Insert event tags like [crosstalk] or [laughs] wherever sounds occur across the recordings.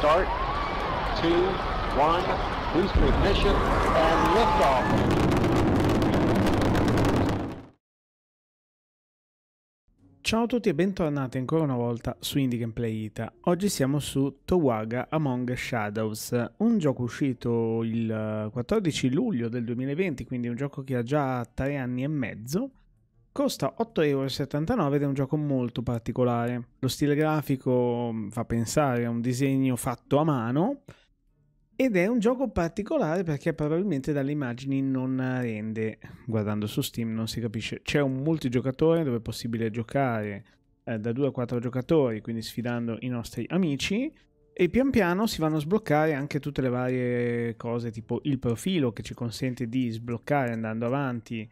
start, two, one, boost ignition, and liftoff. Ciao a tutti e bentornati ancora una volta su Indie Gameplay Ita. Oggi siamo su Towaga Among Shadows, un gioco uscito il 14 eh, luglio del 2020, quindi un gioco che ha già 3 anni e mezzo Costa 8,79€ ed è un gioco molto particolare. Lo stile grafico mm, fa pensare a un disegno fatto a mano ed è un gioco particolare perché probabilmente dalle immagini non rende. Guardando su Steam non si capisce. C'è un multigiocatore dove è possibile giocare eh, da 2 a 4 giocatori, quindi sfidando i nostri amici. E pian piano si vanno a sbloccare anche tutte le varie cose, tipo il profilo che ci consente di sbloccare andando avanti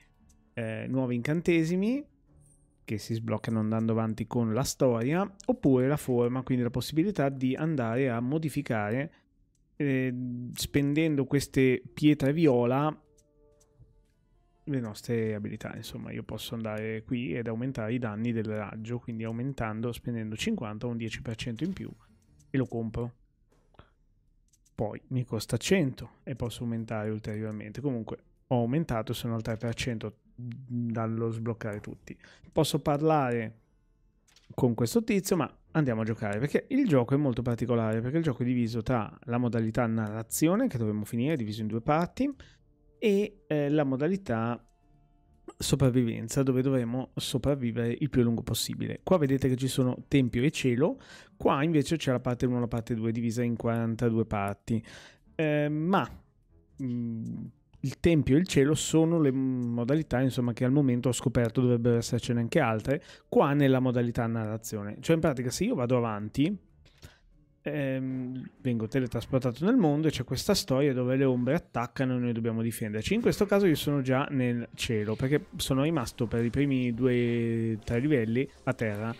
eh, nuovi incantesimi che si sbloccano andando avanti con la storia, oppure la forma, quindi la possibilità di andare a modificare eh, spendendo queste pietre viola le nostre abilità. Insomma, io posso andare qui ed aumentare i danni del raggio, quindi aumentando, spendendo 50 o un 10% in più e lo compro. Poi mi costa 100 e posso aumentare ulteriormente. Comunque, ho aumentato, sono al 3% mm, dallo sbloccare tutti. Posso parlare con questo tizio, ma andiamo a giocare perché il gioco è molto particolare perché il gioco è diviso tra la modalità narrazione che dovremmo finire, diviso in due parti, e eh, la modalità sopravvivenza dove dovremo sopravvivere il più lungo possibile. Qua vedete che ci sono tempio e cielo, qua invece c'è la parte 1 la parte 2 divisa in 42 parti. Eh, ma mh, mm, il tempio e il cielo sono le modalità insomma, che al momento ho scoperto dovrebbero essercene anche altre, qua nella modalità narrazione. Cioè in pratica se io vado avanti, ehm, vengo teletrasportato nel mondo e c'è questa storia dove le ombre attaccano e noi dobbiamo difenderci. In questo caso io sono già nel cielo perché sono rimasto per i primi due o tre livelli a terra.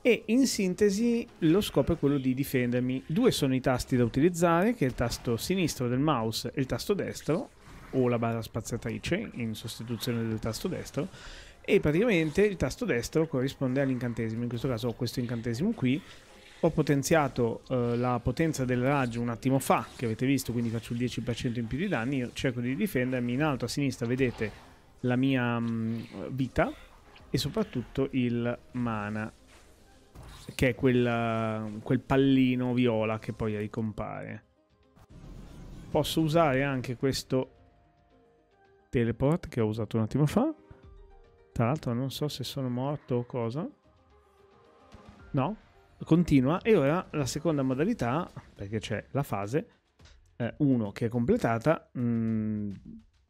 E in sintesi lo scopo è quello di difendermi. Due sono i tasti da utilizzare, che è il tasto sinistro del mouse e il tasto destro, o la barra spaziatrice in sostituzione del tasto destro e praticamente il tasto destro corrisponde all'incantesimo, in questo caso ho questo incantesimo qui, ho potenziato eh, la potenza del raggio un attimo fa, che avete visto, quindi faccio il 10% in più di danni, io cerco di difendermi, in alto a sinistra vedete la mia mh, mm, vita e soprattutto il mana, che è quella, quel pallino viola che poi ricompare. Posso usare anche questo teleport che ho usato un attimo fa. Tra l'altro non so se sono morto o cosa. No, continua. E ora la seconda modalità, perché c'è la fase 1 eh, che è completata, mh, mm,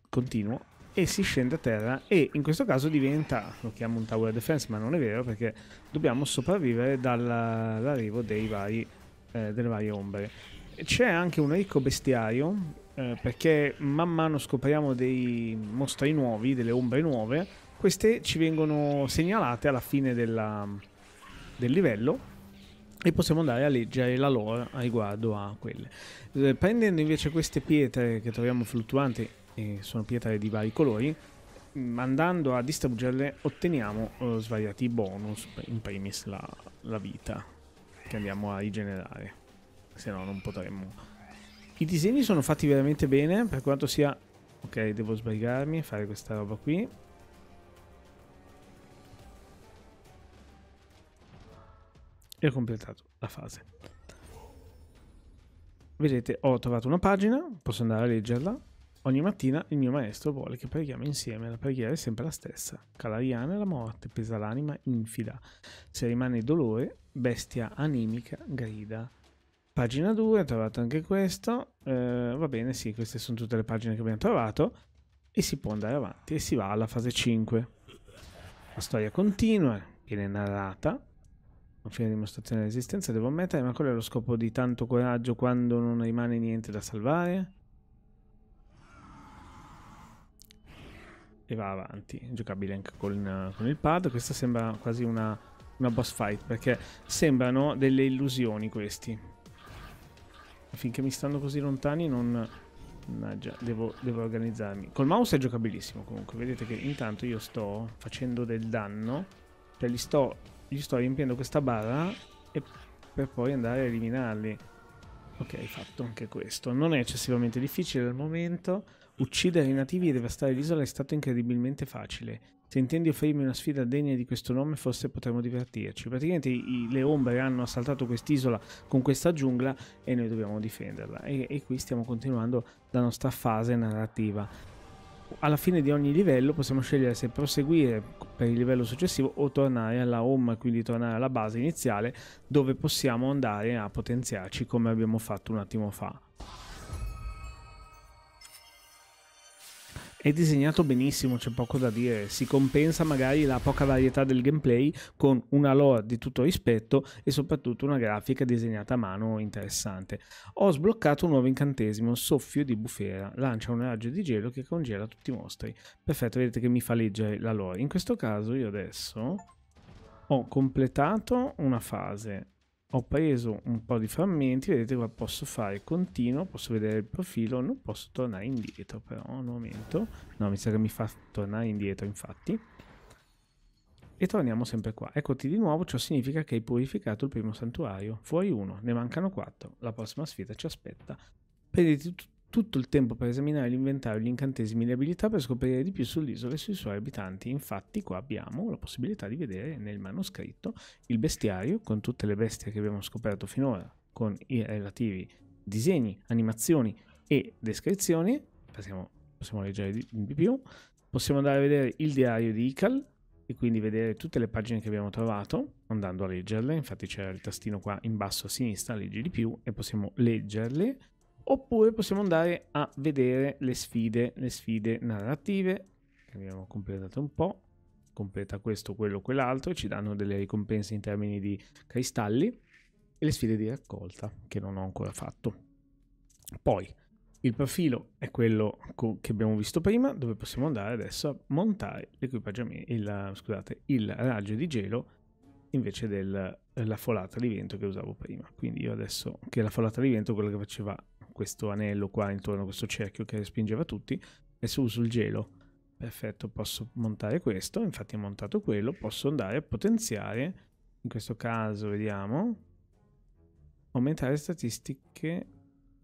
continuo, e si scende a terra e in questo caso diventa, lo chiamo un tower defense, ma non è vero perché dobbiamo sopravvivere dall'arrivo dei vari, eh, delle varie ombre. C'è anche un ricco bestiario eh, perché man mano scopriamo dei mostri nuovi, delle ombre nuove, queste ci vengono segnalate alla fine della, del livello e possiamo andare a leggere la lore riguardo a quelle. Eh, prendendo invece queste pietre che troviamo fluttuanti, eh, sono pietre di vari colori, mm, andando a distruggerle otteniamo eh, svariati bonus, in primis la, la vita che andiamo a rigenerare, se no non potremmo i disegni sono fatti veramente bene, per quanto sia... Ok, devo sbrigarmi e fare questa roba qui. E ho completato la fase. Vedete, ho trovato una pagina, posso andare a leggerla. Ogni mattina il mio maestro vuole che preghiamo insieme. La preghiera è sempre la stessa. Calariana è la morte, pesa l'anima infida. Se rimane dolore, bestia animica grida. Pagina 2, ho trovato anche questo. Eh, va bene, sì, queste sono tutte le pagine che abbiamo trovato. E si può andare avanti e si va alla fase 5. La storia continua, viene narrata. Non fine dimostrazione dell'esistenza, devo ammettere, ma qual è lo scopo di tanto coraggio quando non rimane niente da salvare? E va avanti, giocabile anche con, con il pad. Questa sembra quasi una, una boss fight, perché sembrano delle illusioni questi finché mi stanno così lontani non... Mannaggia, eh, devo, devo organizzarmi. Col mouse è giocabilissimo comunque, vedete che intanto io sto facendo del danno, cioè gli sto, gli sto riempiendo questa barra e per poi andare a eliminarli. Ok, fatto anche questo. Non è eccessivamente difficile al momento. Uccidere i nativi e devastare l'isola è stato incredibilmente facile. Se intendi offrirmi una sfida degna di questo nome, forse potremmo divertirci. Praticamente i, le ombre hanno assaltato quest'isola con questa giungla e noi dobbiamo difenderla. E, e qui stiamo continuando la nostra fase narrativa. Alla fine di ogni livello possiamo scegliere se proseguire per il livello successivo o tornare alla home, quindi tornare alla base iniziale dove possiamo andare a potenziarci come abbiamo fatto un attimo fa. È disegnato benissimo, c'è poco da dire. Si compensa magari la poca varietà del gameplay con una lore di tutto rispetto e soprattutto una grafica disegnata a mano interessante. Ho sbloccato un nuovo incantesimo, soffio di bufera. Lancia un raggio di gelo che congela tutti i mostri. Perfetto, vedete che mi fa leggere la lore. In questo caso io adesso ho completato una fase ho preso un po' di frammenti, vedete qua posso fare continuo, posso vedere il profilo, non posso tornare indietro però un momento, no mi sa che mi fa tornare indietro infatti e torniamo sempre qua. Eccoti di nuovo, ciò significa che hai purificato il primo santuario. Fuori uno, ne mancano quattro. La prossima sfida ci aspetta. Prenditi tutto il tempo per esaminare l'inventario, gli incantesimi e le abilità per scoprire di più sull'isola e sui suoi abitanti. Infatti qua abbiamo la possibilità di vedere nel manoscritto il bestiario con tutte le bestie che abbiamo scoperto finora, con i relativi disegni, animazioni e descrizioni. Passiamo, possiamo leggere di più. Possiamo andare a vedere il diario di Ical, e quindi vedere tutte le pagine che abbiamo trovato andando a leggerle. Infatti c'era il tastino qua in basso a sinistra, leggi di più e possiamo leggerle oppure possiamo andare a vedere le sfide, le sfide narrative, abbiamo completato un po', completa questo, quello, quell'altro, ci danno delle ricompense in termini di cristalli, e le sfide di raccolta, che non ho ancora fatto. Poi, il profilo è quello che abbiamo visto prima, dove possiamo andare adesso a montare l'equipaggiamento, il, scusate, il raggio di gelo invece della eh, folata di vento che usavo prima. Quindi io adesso, che la folata di vento è quella che faceva questo anello qua intorno a questo cerchio che spingeva tutti, adesso uso il gelo. Perfetto, posso montare questo, infatti ho montato quello, posso andare a potenziare, in questo caso vediamo, aumentare statistiche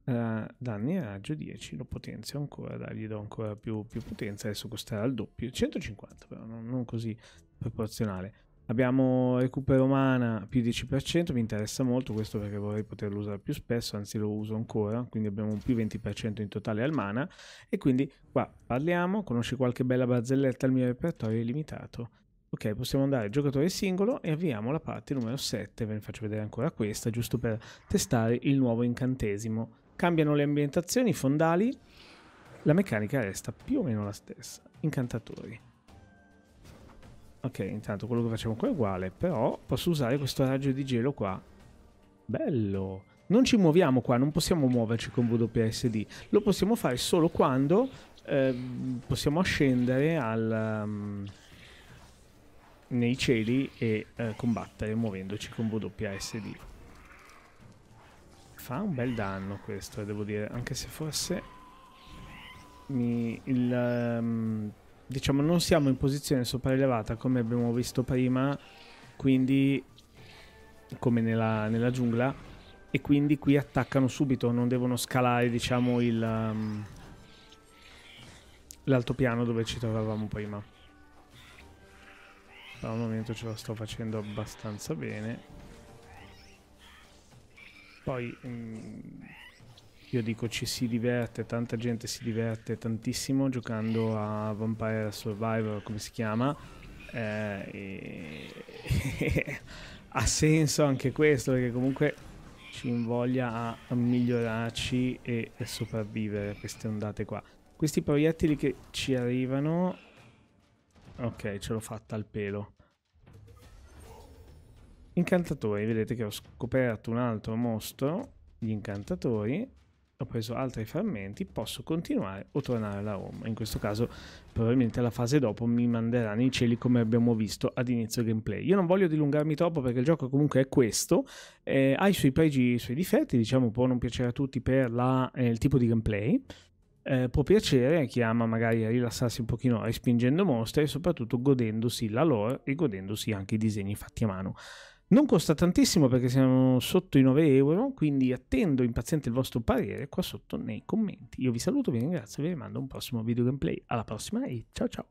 Uh, danni a raggio 10 lo potenzio ancora dai, gli do ancora più, più potenza adesso costerà il doppio 150 però non, non così proporzionale Abbiamo recupero mana più 10%, mi interessa molto questo perché vorrei poterlo usare più spesso, anzi lo uso ancora, quindi abbiamo un più 20% in totale al mana e quindi qua parliamo, conosci qualche bella barzelletta, il mio repertorio è limitato. Ok, possiamo andare giocatore singolo e avviamo la parte numero 7, ve ne faccio vedere ancora questa, giusto per testare il nuovo incantesimo. Cambiano le ambientazioni, i fondali, la meccanica resta più o meno la stessa. Incantatori. Ok, intanto quello che facciamo qua è uguale, però posso usare questo raggio di gelo qua. Bello! Non ci muoviamo qua, non possiamo muoverci con WPSD. Lo possiamo fare solo quando eh, possiamo ascendere al, um, nei cieli e eh, combattere muovendoci con WPSD. Fa un bel danno questo, eh, devo dire, anche se forse mi, il... Um, diciamo, non siamo in posizione sopraelevata come abbiamo visto prima, quindi come nella, nella giungla, e quindi qui attaccano subito, non devono scalare, diciamo, il... Um, l'altopiano dove ci trovavamo prima. Da un momento ce la sto facendo abbastanza bene. Poi... Mh, mm, io dico ci si diverte, tanta gente si diverte tantissimo giocando a Vampire Survivor, come si chiama. Eh, e, [laughs] ha senso anche questo perché comunque ci invoglia a, migliorarci e, e sopravvivere a queste ondate qua. Questi proiettili che ci arrivano... Ok, ce l'ho fatta al pelo. Incantatori, vedete che ho scoperto un altro mostro, gli incantatori, ho preso altri frammenti, posso continuare o tornare alla Roma. In questo caso probabilmente la fase dopo mi manderà nei cieli come abbiamo visto ad inizio gameplay. Io non voglio dilungarmi troppo perché il gioco comunque è questo, eh, ha i suoi pregi e i suoi difetti, diciamo può non piacere a tutti per la, eh, il tipo di gameplay, eh, può piacere a chi ama magari rilassarsi un pochino respingendo mostre e soprattutto godendosi la lore e godendosi anche i disegni fatti a mano. Non costa tantissimo perché siamo sotto i 9 euro, quindi attendo impaziente il vostro parere qua sotto nei commenti. Io vi saluto, vi ringrazio, vi rimando a un prossimo video gameplay. Alla prossima e ciao ciao!